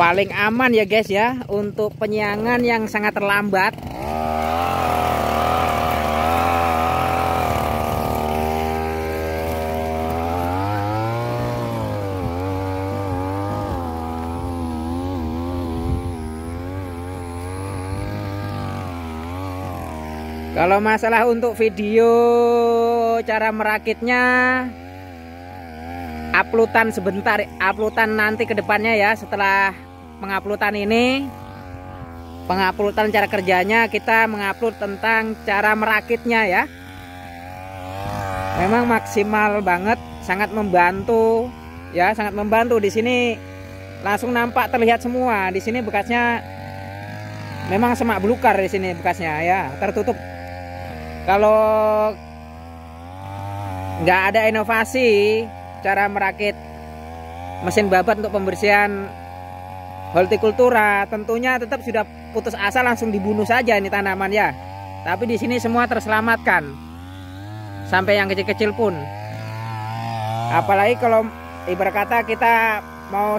paling aman ya guys ya untuk penyiangan yang sangat terlambat Kalau masalah untuk video cara merakitnya uploadan sebentar, uploadan nanti kedepannya ya setelah penguploadan ini penguploadan cara kerjanya kita mengupload tentang cara merakitnya ya memang maksimal banget sangat membantu ya sangat membantu di sini langsung nampak terlihat semua di sini bekasnya memang semak belukar di sini bekasnya ya tertutup kalau nggak ada inovasi cara merakit mesin babat untuk pembersihan hortikultura tentunya tetap sudah putus asa langsung dibunuh saja ini tanaman ya tapi di sini semua terselamatkan sampai yang kecil-kecil pun apalagi kalau ibarat kata kita mau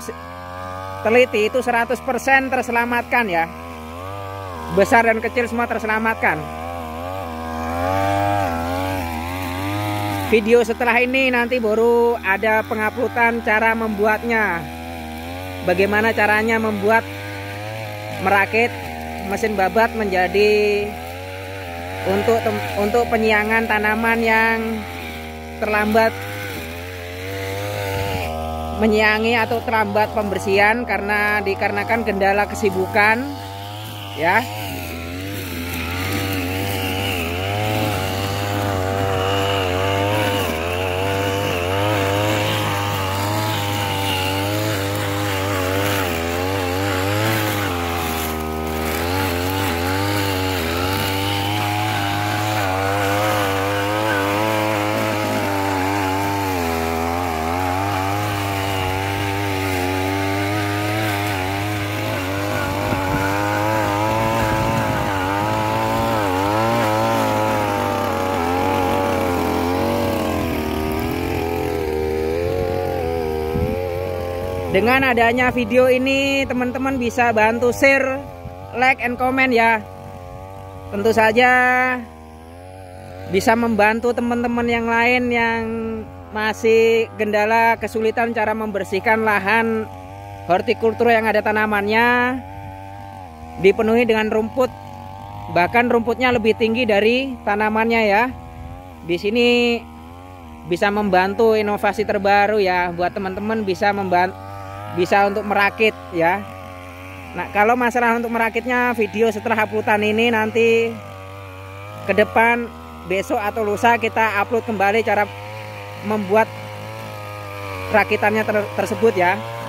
teliti itu 100% terselamatkan ya besar dan kecil semua terselamatkan video setelah ini nanti baru ada penguploadan cara membuatnya bagaimana caranya membuat merakit mesin babat menjadi untuk untuk penyiangan tanaman yang terlambat menyiangi atau terlambat pembersihan karena dikarenakan kendala kesibukan ya Dengan adanya video ini teman-teman bisa bantu share, like, and comment ya. Tentu saja bisa membantu teman-teman yang lain yang masih kendala kesulitan cara membersihkan lahan hortikultur yang ada tanamannya dipenuhi dengan rumput bahkan rumputnya lebih tinggi dari tanamannya ya di sini bisa membantu inovasi terbaru ya buat teman-teman bisa membantu bisa untuk merakit ya Nah kalau masalah untuk merakitnya video setelah uploadan ini nanti ke depan besok atau lusa kita upload kembali cara membuat rakitannya ter tersebut ya